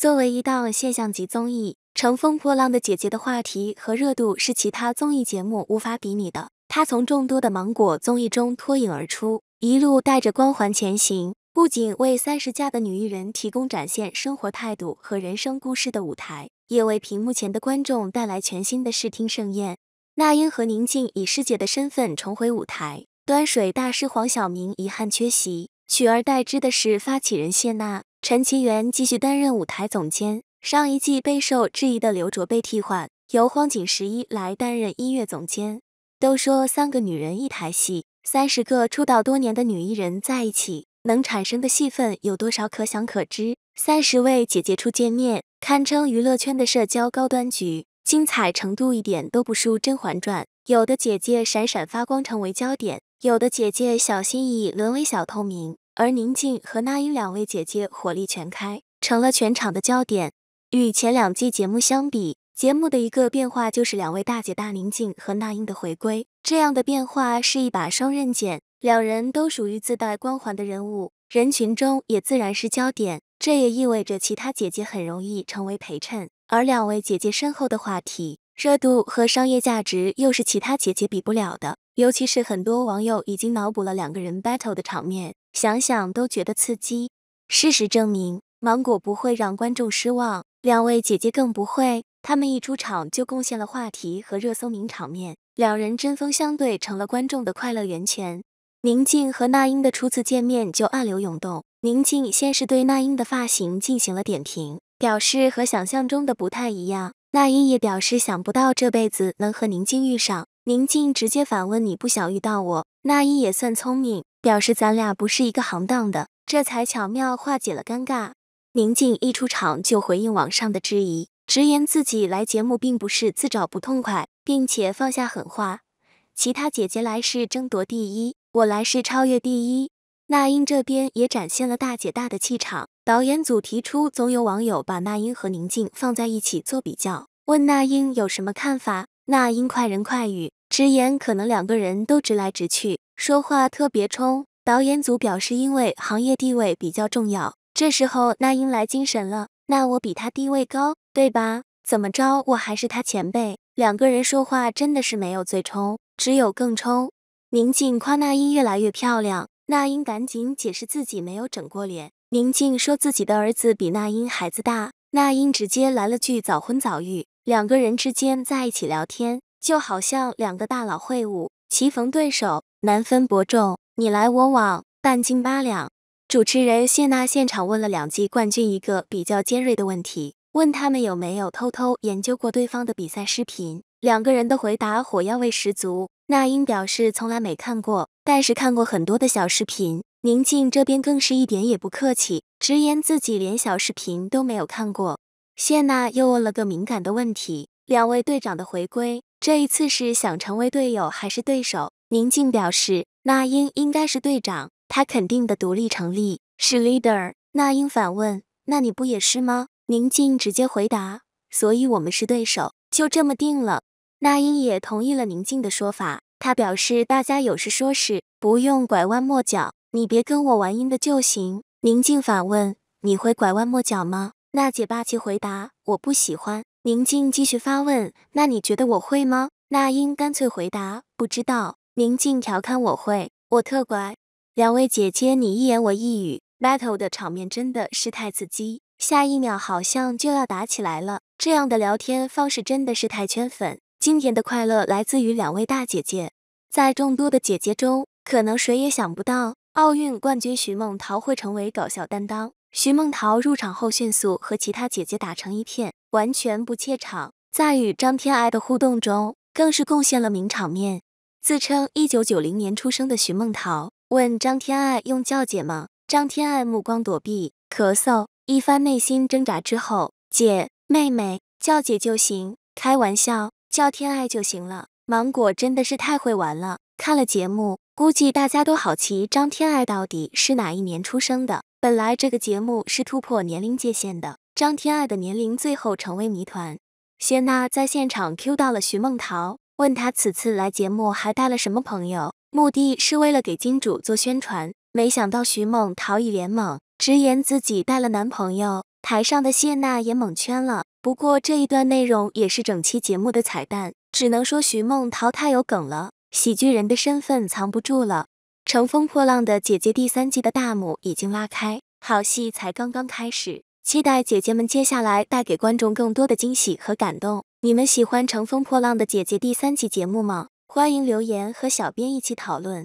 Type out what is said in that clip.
作为一档现象级综艺，《乘风破浪的姐姐》的话题和热度是其他综艺节目无法比拟的。她从众多的芒果综艺中脱颖而出，一路带着光环前行。不仅为三十加的女艺人提供展现生活态度和人生故事的舞台，也为屏幕前的观众带来全新的视听盛宴。那英和宁静以师姐的身份重回舞台，端水大师黄晓明遗憾缺席，取而代之的是发起人谢娜。陈其源继续担任舞台总监，上一季备受质疑的刘卓被替换，由荒井十一来担任音乐总监。都说三个女人一台戏，三十个出道多年的女艺人在一起，能产生的戏份有多少，可想可知。三十位姐姐初见面，堪称娱乐圈的社交高端局，精彩程度一点都不输《甄嬛传》。有的姐姐闪闪发光成为焦点，有的姐姐小心翼翼沦为小透明。而宁静和那英两位姐姐火力全开，成了全场的焦点。与前两季节目相比，节目的一个变化就是两位大姐大宁静和那英的回归。这样的变化是一把双刃剑，两人都属于自带光环的人物，人群中也自然是焦点。这也意味着其他姐姐很容易成为陪衬，而两位姐姐身后的话题热度和商业价值又是其他姐姐比不了的。尤其是很多网友已经脑补了两个人 battle 的场面，想想都觉得刺激。事实证明，芒果不会让观众失望，两位姐姐更不会。他们一出场就贡献了话题和热搜名场面，两人针锋相对，成了观众的快乐源泉。宁静和那英的初次见面就暗流涌动，宁静先是对那英的发型进行了点评，表示和想象中的不太一样。那英也表示想不到这辈子能和宁静遇上。宁静直接反问：“你不想遇到我？”那英也算聪明，表示咱俩不是一个行当的，这才巧妙化解了尴尬。宁静一出场就回应网上的质疑，直言自己来节目并不是自找不痛快，并且放下狠话：“其他姐姐来是争夺第一，我来是超越第一。”那英这边也展现了大姐大的气场。导演组提出，总有网友把那英和宁静放在一起做比较，问那英有什么看法。那英快人快语。直言可能两个人都直来直去，说话特别冲。导演组表示，因为行业地位比较重要，这时候那英来精神了，那我比他地位高，对吧？怎么着，我还是他前辈。两个人说话真的是没有最冲，只有更冲。宁静夸那英越来越漂亮，那英赶紧解释自己没有整过脸。宁静说自己的儿子比那英孩子大，那英直接来了句早婚早育。两个人之间在一起聊天。就好像两个大佬会晤，棋逢对手，难分伯仲，你来我往，半斤八两。主持人谢娜现场问了两季冠军一个比较尖锐的问题，问他们有没有偷偷研究过对方的比赛视频。两个人的回答火药味十足。那英表示从来没看过，但是看过很多的小视频。宁静这边更是一点也不客气，直言自己连小视频都没有看过。谢娜又问了个敏感的问题，两位队长的回归。这一次是想成为队友还是对手？宁静表示，那英应该是队长，他肯定的独立成立是 leader。那英反问：“那你不也是吗？”宁静直接回答：“所以我们是对手，就这么定了。”那英也同意了宁静的说法，他表示：“大家有事说事，不用拐弯抹角，你别跟我玩阴的就行。”宁静反问：“你会拐弯抹角吗？”娜姐霸气回答：“我不喜欢。”宁静继续发问：“那你觉得我会吗？”那英干脆回答：“不知道。”宁静调侃：“我会，我特乖。”两位姐姐你一言我一语，battle 的场面真的是太刺激，下一秒好像就要打起来了。这样的聊天方式真的是太圈粉。今天的快乐来自于两位大姐姐，在众多的姐姐中，可能谁也想不到奥运冠军徐梦桃会成为搞笑担当。徐梦桃入场后，迅速和其他姐姐打成一片。完全不怯场，在与张天爱的互动中，更是贡献了名场面。自称一九九零年出生的徐梦桃问张天爱用叫姐吗？张天爱目光躲避，咳嗽一番，内心挣扎之后，姐，妹妹，叫姐就行，开玩笑，叫天爱就行了。芒果真的是太会玩了。看了节目，估计大家都好奇张天爱到底是哪一年出生的。本来这个节目是突破年龄界限的。张天爱的年龄最后成为谜团。谢娜在现场 Q 到了徐梦桃，问她此次来节目还带了什么朋友，目的是为了给金主做宣传。没想到徐梦桃一脸懵，直言自己带了男朋友。台上的谢娜也懵圈了。不过这一段内容也是整期节目的彩蛋，只能说徐梦桃太有梗了，喜剧人的身份藏不住了。乘风破浪的姐姐第三季的大幕已经拉开，好戏才刚刚开始。期待姐姐们接下来带给观众更多的惊喜和感动。你们喜欢《乘风破浪的姐姐》第三集节目吗？欢迎留言和小编一起讨论。